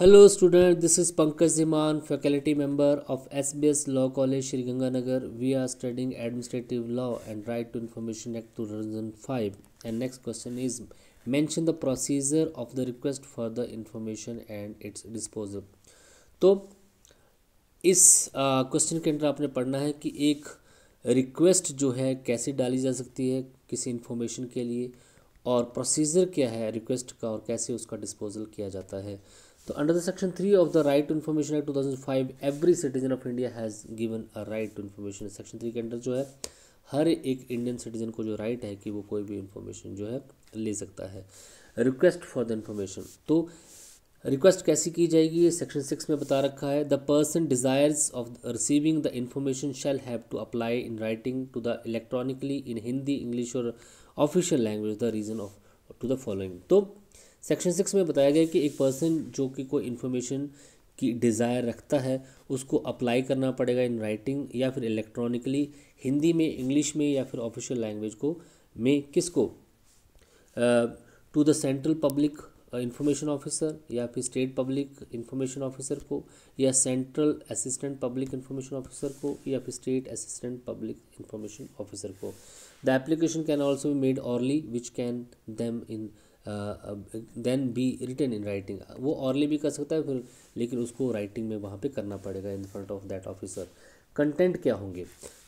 hello student this is Pankaj Dhiman faculty member of SBS law college Sriganganagar we are studying administrative law and right to information act two thousand five and next question is mention the procedure of the request for the information and its disposal तो इस question के अंदर आपने पढ़ना है कि एक request जो है कैसे डाली जा सकती है किसी इंफॉर्मेशन के लिए और प्रोसीजर क्या है रिक्वेस्ट का और कैसे उसका डिस्पोजल किया जाता है तो under the section three of the right to information act two thousand five every citizen of India has given a right to information section three के अंडर जो है हर एक इंडियन सिटीजन को जो राइट है कि वो कोई भी इन्फॉर्मेशन जो है ले सकता है रिक्वेस्ट फॉर द इन्फॉर्मेशन तो रिक्वेस्ट कैसी की जाएगी सेक्शन सिक्स में बता रखा है the person desires of receiving the information shall have to apply in writing to the electronically in Hindi English और official language the reason of to the following तो सेक्शन सिक्स में बताया गया कि एक पर्सन जो कि कोई इन्फॉर्मेशन की डिज़ायर रखता है उसको अप्लाई करना पड़ेगा इन राइटिंग या फिर इलेक्ट्रॉनिकली हिंदी में इंग्लिश में या फिर ऑफिशियल लैंग्वेज को में किसको to the central public information officer या फिर स्टेट पब्लिक इंफॉर्मेशन ऑफिसर को या central assistant public information officer को या फिर state assistant public information officer को the application can also made orally which can them in then be return in writing वो orally भी कर सकता है फिर लेकिन उसको राइटिंग में वहाँ पे करना पड़ेगा in front of that officer content क्या होंगे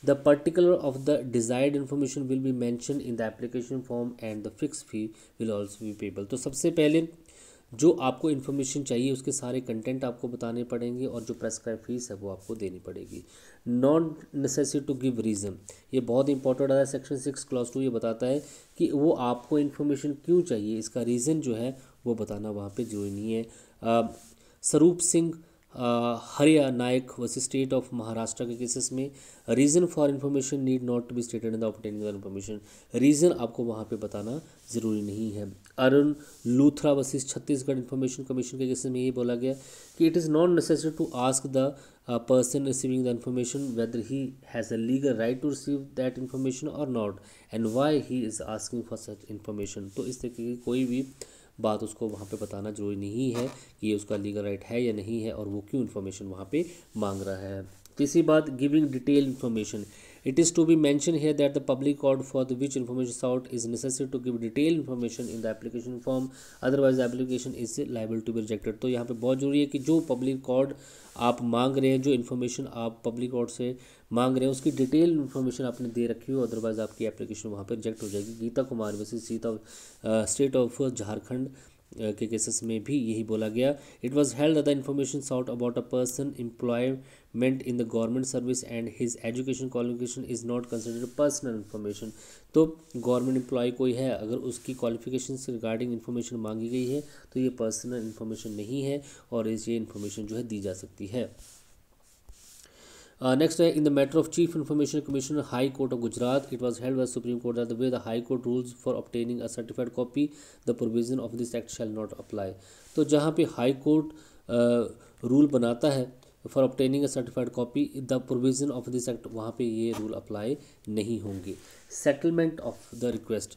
the particular of the desired information will be mention in the application form and the fix fee will also be payable तो सबसे पहले जो आपको इन्फॉर्मेशन चाहिए उसके सारे कंटेंट आपको बताने पड़ेंगे और जो प्रेस्क्राइब फीस है वो आपको देनी पड़ेगी not necessary to give reason ये बहुत इंपॉर्टेंट आता है सेक्शन सिक्स क्लॉस टू ये बताता है कि वो आपको इन्फॉर्मेशन क्यों चाहिए इसका रीज़न जो है वो बताना वहाँ पर जरूरी नहीं है Swaroop Singh Hariya Nayak versus state of Maharashtra के केसेस में reason for information need not to be stated in the obtaining the information reason आपको वहाँ पे बताना ज़रूरी नहीं है Arun Luthra versus Chhattisgarh information commission के केसेस में ये बोला गया कि it is not necessary to ask the person receiving the information whether he has a legal right to receive that information और not and Y he is asking for such information तो इस तरीके की कोई भी uh, बात उसको वहाँ पे बताना जरूरी नहीं है कि ये उसका लीगल राइट है या नहीं है और वो क्यों इन्फॉर्मेशन वहाँ पे मांग रहा है तीसरी बात giving detail information It is to be mentioned here that the public code for the which information sought is necessary to give detailed information in the application form otherwise the application is liable to be rejected to yahan pe bahut zaruri hai ki jo public court आप मांग रहे हैं जो information आप public court से मांग रहे हैं उसकी डिटेल इन्फॉर्मेशन आपने दे रखी हो अदरवाइज़ आपकी एप्लीकेशन वहाँ पर रिजेक्ट हो जाएगी गीता कुमार वैसे सीता स्टेट ऑफ झारखंड के केसेस में भी यही बोला गया it was held the information sought about a person employment in the government service and his education qualification is not considered personal information तो गवर्नमेंट एम्प्लॉय कोई है अगर उसकी क्वालिफिकेशन से रिगार्डिंग इन्फॉर्मेशन मांगी गई है तो ये पर्सनल इन्फॉर्मेशन नहीं है और इस ये इन्फॉर्मेशन जो है दी जा सकती है नेक्स्ट uh, है in the matter of chief information commission high court of Gujarat it was held by supreme court the way the high court rules for obtaining a certified copy the provision of this act shall not apply तो जहाँ पे high court rule बनाता है for obtaining a certified copy the provision of this act वहाँ पे ये rule apply नहीं होंगे settlement of the request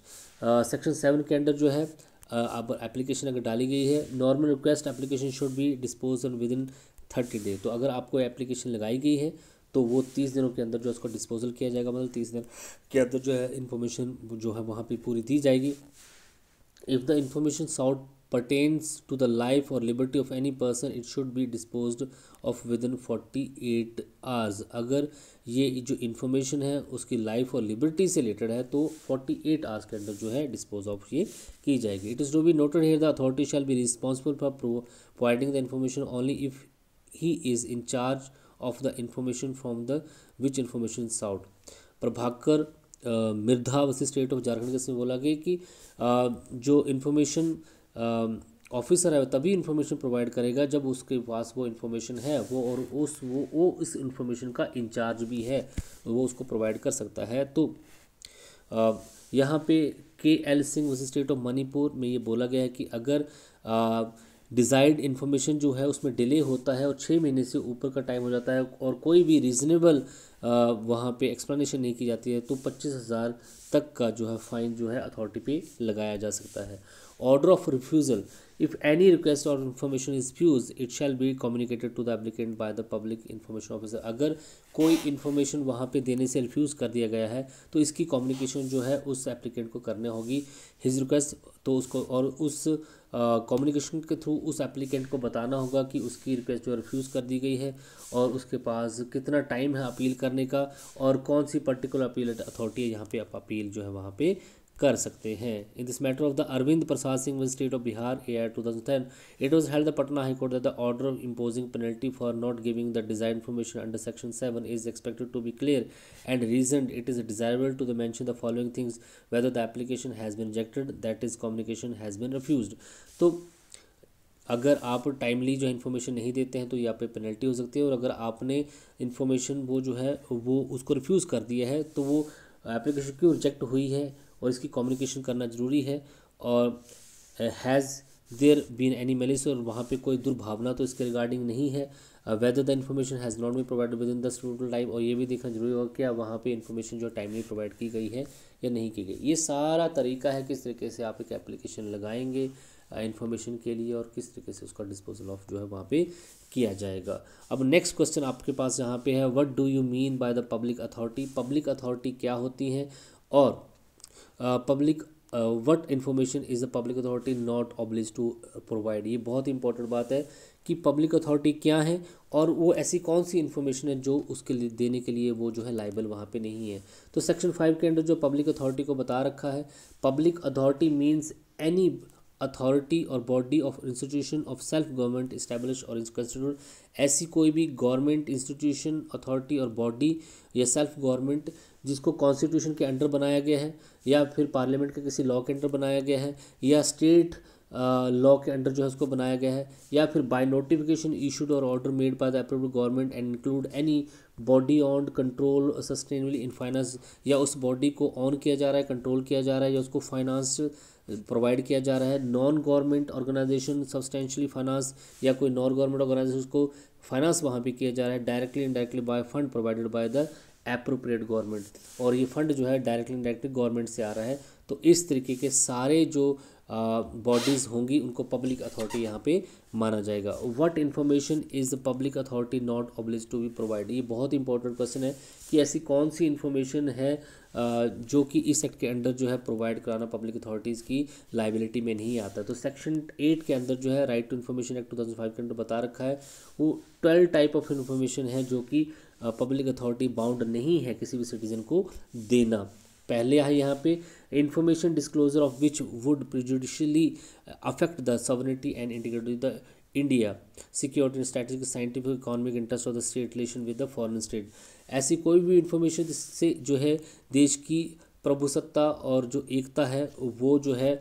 section seven के अंडर जो है uh, अब एप्लीकेशन अगर डाली गई है normal request application should be dispose within thirty day तो अगर आपको एप्लीकेशन लगाई गई है तो वो तीस दिनों के अंदर जो उसको डिस्पोजल किया जाएगा मतलब तीस दिन के अंदर जो है इन्फॉर्मेशन जो है वहाँ पर पूरी दी जाएगी if the information sought the life और liberty of any person it should be should of within forty eight hours अगर ये जो इंफॉर्मेशन है उसकी लाइफ और लिबर्टी से रिलेटेड है तो फोर्टी एट आवर्स के अंदर जो है डिस्पोज ऑफ ये की जाएगी it is do be noted here the authority shall be responsible for providing the information only if he is in charge of the information from the which information sought Prabhakar Mirdha versus state of Jharkhand के इसमें बोला गया कि जो information officer है तभी information provide करेगा जब उसके पास वो इन्फॉर्मेशन है वो और उस वो वो इस इन्फॉर्मेशन का इंचार्ज भी है वो उसको प्रोवाइड कर सकता है तो यहाँ पे के एल सिंह वसी स्टेट ऑफ मणिपुर में ये बोला गया है कि अगर आ, डिज़ायर्ड इन्फॉर्मेशन जो है उसमें डिले होता है और छः महीने से ऊपर का टाइम हो जाता है और कोई भी रीज़नेबल वहाँ पे एक्सप्लेनेशन नहीं की जाती है तो पच्चीस हज़ार तक का जो है फ़ाइन जो है अथॉरिटी पे लगाया जा सकता है order of refusal if any request or information is fused it shall be communicated to the applicant by the public information officer agar koi information wahan pe dene se refuse kar diya gaya hai to iski communication jo hai us applicant ko karne hogi his request to usko aur us communication के through उस applicant को बताना होगा कि उसकी request जो refuse कर दी गई है और उसके पास कितना टाइम है अपील करने का और कौन सी पर्टिकुलर अपील अथॉरिटी है यहाँ पे आप अपील जो है वहाँ पे कर सकते हैं in this matter of the Arvind Prasad Singh one state of Bihar A R two thousand ten it was held the Patna high court that the order of imposing penalty for not giving the design information under section seven is expected to be clear and reason it is desirable to the mention the following things whether the application has been rejected that is communication has been refuse तो अगर आप timely जो information नहीं देते हैं तो यहाँ पे पेनल्टी हो सकती है और अगर आपने इन्फॉर्मेशन वो जो है वो उसको रिफ्यूज़ कर दिया है तो वो एप्लीकेशन क्यों रिजेक्ट हुई है और इसकी कम्युनिकेशन करना ज़रूरी है और has there been any malice और वहाँ पे कोई दुर्भावना तो इसके रिगार्डिंग नहीं है whether the information has not be provide within the total time और ये भी देखना जरूरी होगा क्या वहाँ पे इन्फॉर्मेशन जो टाइमली प्रोवाइड की गई है या नहीं की गई ये सारा तरीका है किस तरीके से आप एक एप्लीकेशन लगाएंगे इन्फॉर्मेशन uh, के लिए और किस तरीके से उसका डिस्पोजल ऑफ जो है वहाँ पे किया जाएगा अब नेक्स्ट क्वेश्चन आपके पास यहाँ पे है what do you mean by the public authority public authority क्या होती है और public what information is the public authority not oblige to provide ये बहुत इंपॉर्टेंट बात है कि पब्लिक अथॉरिटी क्या है और वो ऐसी कौन सी इन्फॉर्मेशन है जो उसके लिए देने के लिए वो जो है लाइबल वहाँ पे नहीं है तो सेक्शन फाइव के अंडर जो पब्लिक अथॉरिटी को बता रखा है public authority means any authority और body of institution of self government establish और कंस्टिट्यूट ऐसी कोई भी गवर्नमेंट इंस्टीट्यूशन अथॉरिटी और बॉडी या सेल्फ गवर्नमेंट जिसको कॉन्स्टिट्यूशन के अंडर बनाया गया है या फिर पार्लियामेंट के किसी लॉ के अंडर बनाया गया है या स्टेट लॉ के अंडर जो है उसको बनाया गया है या फिर बाय नोटिफिकेशन इशूड और order made by the approval government and include any body on control sustainably in finance या उस बॉडी को ऑन किया जा रहा है कंट्रोल किया जा रहा है या उसको फाइनेंस प्रोवाइड किया जा रहा है non government organisation substantially finance या कोई नॉन गवर्नमेंट ऑर्गेनाइजेशन उसको फाइनेंस वहाँ भी किया जा रहा है directly indirectly by fund provided by the appropriate government और ये फंड जो है डायरेक्टली डायरेक्ट गवर्नमेंट से आ रहा है तो इस तरीके के सारे जो बॉडीज़ होंगी उनको पब्लिक अथॉरिटी यहाँ पे माना जाएगा what information is the public authority not oblige to be provide ये बहुत इंपॉर्टेंट क्वेश्चन है कि ऐसी कौन सी इन्फॉर्मेशन है जो कि इस एक्ट के अंडर जो है प्रोवाइड कराना पब्लिक अथॉरिटीज़ की लाइबिलिटी में नहीं आता तो सेक्शन एट के अंदर जो है right to information act two thousand five के अंडर बता रखा है वो ट्वेल्व टाइप ऑफ इन्फॉर्मेशन है जो कि पब्लिक अथॉरिटी बाउंड नहीं है किसी भी सिटीजन को देना पहले है यहाँ पे information disclosure of which would prejudicially affect the sovereignty and integrity the India security strategic scientific economic interest of the state relation with the foreign state ऐसी कोई भी इंफॉर्मेशन जिससे जो है देश की प्रभुसत्ता और जो एकता है वो जो है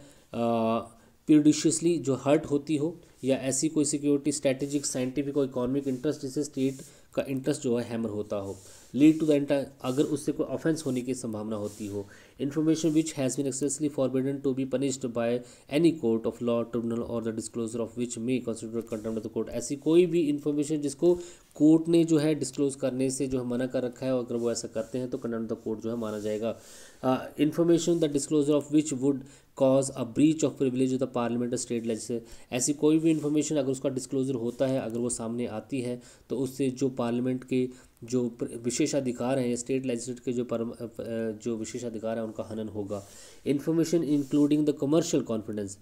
पीडिशियसली जो हर्ट होती हो या ऐसी कोई सिक्योरिटी स्ट्रेटेजिक साइंटिफिक और इकोनॉमिक इंटरेस्ट जिसे स्टेट का इंटरेस्ट जो है हैमर होता हो लीड टू द एंटायर अगर उससे कोई ऑफेंस होने की संभावना होती हो information which has been expressly forbidden to be punished by any court of law tribunal और the disclosure of which may consider contempt the court ऐसी कोई भी इन्फॉर्मेशन जिसको कोर्ट ने जो है डिस्क्लोज करने से जो है मना कर रखा है और अगर वो ऐसा करते हैं तो कंटेम्प्ट द कोर्ट जो है माना जाएगा uh, information the disclosure of which would cause a breach of privilege of the parliament और स्टेट लेजिस्लेचर ऐसी कोई भी इन्फॉर्मेशन अगर उसका डिस्क्लोजर होता है अगर वो सामने आती है तो उससे जो पार्लियामेंट के जो विशेषाधिकार हैं स्टेट लेजिस्लेट के जो पर जो विशेषाधिकार हैं उनका हनन होगा information including the commercial confidence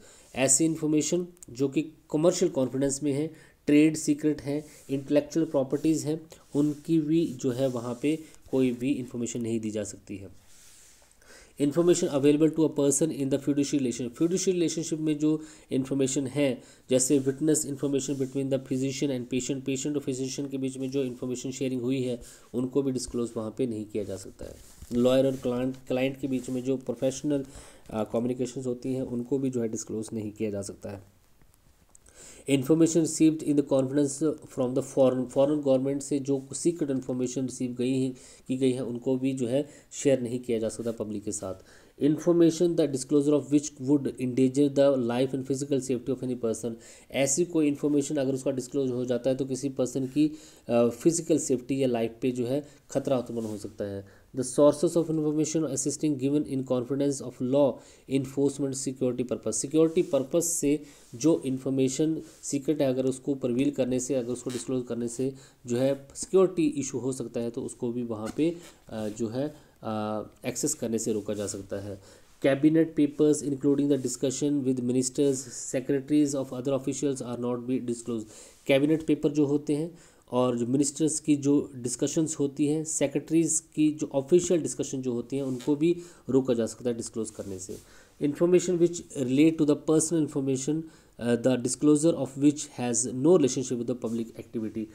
ऐसी इन्फॉर्मेशन जो कि कमर्शियल कॉन्फिडेंस में है ट्रेड सीक्रेट हैं इंटेलेक्चुअल प्रॉपर्टीज़ हैं उनकी भी जो है वहाँ पे कोई भी इन्फॉर्मेशन नहीं दी जा सकती है information available to a person in the fiduciary relation fiduciary relationship में जो इन्फॉर्मेशन है जैसे witness information between the physician and patient patient और फिजिशियन के बीच में जो इन्फॉर्मेशन शेयरिंग हुई है उनको भी डिस्क्लोज वहाँ पर नहीं किया जा सकता है लॉयर और क्लाइंट क्लाइंट के बीच में जो प्रोफेशनल कम्युनिकेशन होती हैं उनको भी जो है डिस्क्लोज नहीं किया जा सकता है information received in the conference from the foreign foreign government से जो सीक्रेट इन्फॉर्मेशन रिसीव गई है की गई है उनको भी जो है शेयर नहीं किया जा सकता पब्लिक के साथ information the disclosure of which would endanger the life and physical safety of any person ऐसी कोई इन्फॉर्मेशन अगर उसका डिस्क्लोज हो जाता है तो किसी पर्सन की फिजिकल सेफ्टी या लाइफ पे जो है खतरा उत्पन्न हो सकता है the sources of information assisting given in confidence of law enforcement security purpose security purpose से जो इन्फॉर्मेशन सीक्रेट है अगर उसको प्रवील करने से अगर उसको डिस्क्लोज करने से जो है सिक्योरिटी इशू हो सकता है तो उसको भी वहाँ पे जो है एक्सेस करने से रोका जा सकता है cabinet papers including the discussion with ministers secretaries of other officials are not be disclose cabinet paper जो होते हैं और जो मिनिस्टर्स की जो डिस्कशंस होती हैं सेक्रेटरीज़ की जो ऑफिशियल डिस्कशन जो होती हैं उनको भी रोका जा सकता है डिस्क्लोज करने से information which relate to the personal information the disclosure of which has no relationship with the public activity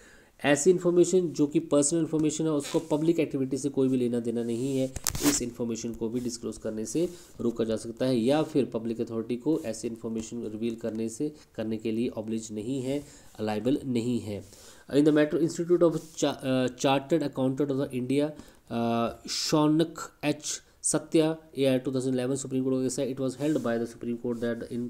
ऐसी इन्फॉर्मेशन जो कि पर्सनल इन्फॉर्मेशन है उसको पब्लिक एक्टिविटी से कोई भी लेना देना नहीं है इस इन्फॉर्मेशन को भी डिस्क्लोज करने से रोका जा सकता है या फिर पब्लिक अथॉरिटी को ऐसी इन्फॉर्मेशन रिवील करने से करने के लिए ऑब्लिज नहीं है अलाइबल नहीं है in the matter Institute of Chartered Accountant of the India Shaunak H Satya A I two thousand eleven Supreme Court it was held by the Supreme Court that in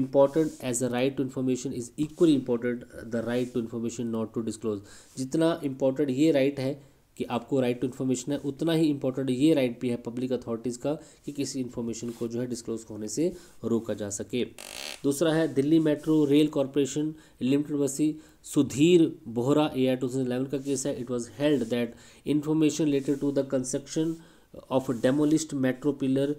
important as a right to information is equally important the right to information not to disclose जितना important ये right है कि आपको right to information है उतना ही important ये right भी है पब्लिक अथॉरिटीज़ का कि किसी इन्फॉर्मेशन को जो है डिस्क्लोज होने से रोका जा सके दूसरा है Delhi Metro Rail Corporation Limited बसी Sudhir Bohra A I two thousand eleven का केस है it was held that information related to the construction of demolished metro pillar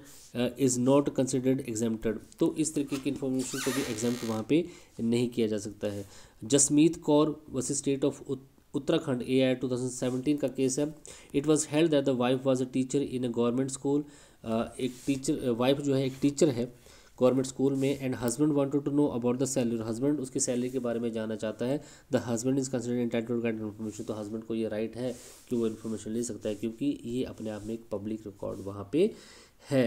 is not considered exempted तो इस तरीके की इन्फॉर्मेशन को भी एग्जाम वहाँ पे नहीं किया जा सकता है Jasmeet Kaur versus state of Uttarakhand A I two thousand seventeen का केस है it was held that the wife was a teacher in a government school एक टीचर वाइफ uh, जो है एक टीचर है गवर्नमेंट स्कूल में and husband wanted to know about the salary husband उसकी salary के बारे में जानना चाहता है the husband is consider entitle guide information तो हस्बैंड को ये राइट है कि वो इन्फॉर्मेशन ले सकता है क्योंकि ये अपने आप में एक पब्लिक रिकॉर्ड वहाँ पे है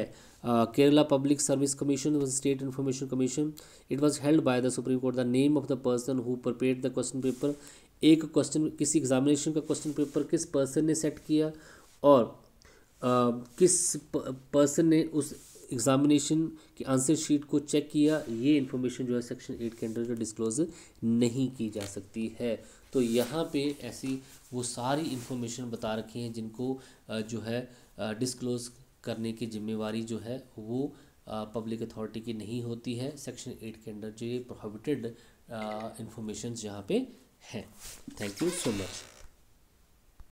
Kerala Public Service Commission State Information Commission it was held by the Supreme court the name of the person who prepare the question paper एक क्वेश्चन किसी एग्जामिनेशन का क्वेश्चन पेपर किस पर्सन ने सेट किया और आ, किस पर्सन ने उस एग्जामिनेशन की आंसर शीट को चेक किया ये इन्फॉर्मेशन जो है सेक्शन एट के अंडर जो डिस्क्लोज नहीं की जा सकती है तो यहाँ पे ऐसी वो सारी इन्फॉर्मेशन बता रखी हैं जिनको जो है डिस्क्लोज करने की जिम्मेवारी जो है वो पब्लिक अथॉरिटी की नहीं होती है सेक्शन एट के अंडर जो ये प्रोहिबिटेड इन्फॉर्मेशन यहाँ पे हैं थैंक यू सो मच